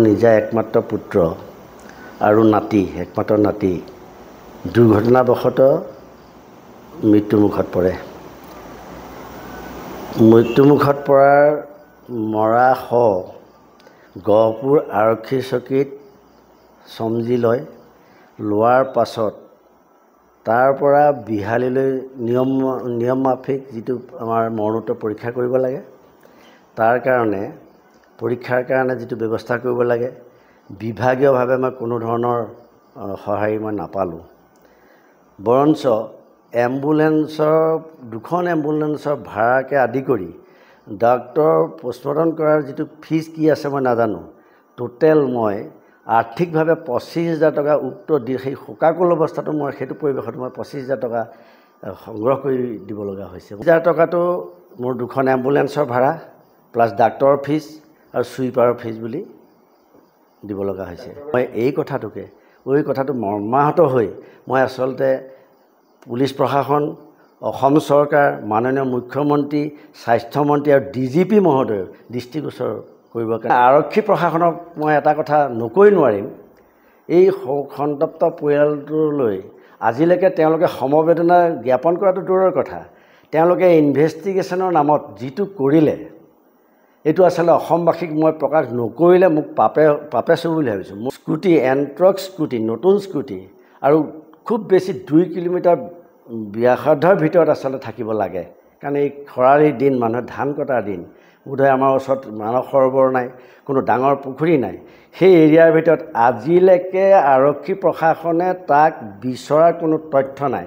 নিজা একমাত্ৰ পুত্ৰ আৰু নাতি একমাত্ৰ নাতি দুৰ্ঘটনাবশতঃ মৃত্যুমুখত পৰে মৃত্যুমুখত পৰাৰ মৰা শ গহপুৰ আৰক্ষী চকীত চমজি লয় লোৱাৰ পাছত তাৰ পৰা বিহালীলৈ নিয়ম নিয়ম মাফিক যিটো আমাৰ মৰণোত্তৰ পৰীক্ষা কৰিব লাগে তাৰ কাৰণে পৰীক্ষাৰ কাৰণে যিটো ব্যৱস্থা কৰিব লাগে বিভাগীয়ভাৱে মই কোনো ধৰণৰ সঁহাৰি মই নাপালোঁ বৰঞ্চ এম্বুলেঞ্চৰ দুখন এম্বুলেঞ্চৰ ভাড়াকে আদি কৰি ডাক্তৰ পোষ্টমৰ্টম কৰাৰ যিটো ফিজ কি আছে মই নাজানো টোটেল মই আৰ্থিকভাৱে পঁচিছ হাজাৰ টকা উক্ত দি সেই শোকাকুল অৱস্থাটো মই সেইটো পৰিৱেশত মই পঁচিছ হাজাৰ টকা সংগ্ৰহ কৰি দিব লগা হৈছে হাজাৰ টকাটো মোৰ দুখন এম্বুলেঞ্চৰ ভাড়া প্লাছ ডাক্তৰৰ ফিজ আৰু চুইপাৰৰ ফিজ বুলি দিব লগা হৈছে মই এই কথাটোকে ওই কথাটো মৰ্মাহত হৈ মই আচলতে পুলিচ প্ৰশাসন অসম চৰকাৰ মাননীয় মুখ্যমন্ত্ৰী স্বাস্থ্যমন্ত্ৰী আৰু ডি জি পি মহোদয়ক দৃষ্টিগোচৰ কৰিব কাৰণে আৰক্ষী প্ৰশাসনক মই এটা কথা নকৈ নোৱাৰিম এই সন্তপ্ত পৰিয়ালটোলৈ আজিলৈকে তেওঁলোকে সমবেদনা জ্ঞাপন কৰাটো দূৰৰ কথা তেওঁলোকে ইনভেষ্টিগেশ্যনৰ নামত যিটো কৰিলে এইটো আচলতে অসমবাসীক মই প্ৰকাশ নকৰিলে মোক পাপে পাপেছোঁ বুলি ভাবিছোঁ মোৰ স্কুটি এণ্ট্ৰক স্কুটি নতুন স্কুটি আৰু খুব বেছি দুই কিলোমিটাৰ ব্যাসাৰ্ধৰ ভিতৰত আচলতে থাকিব লাগে কাৰণ এই খৰালিৰ দিন মানুহে ধান কটাৰ দিন বোধহয় আমাৰ ওচৰত মানৱ সৰোবৰ নাই কোনো ডাঙৰ পুখুৰী নাই সেই এৰিয়াৰ ভিতৰত আজিলৈকে আৰক্ষী প্ৰশাসনে তাক বিচৰাৰ কোনো তথ্য নাই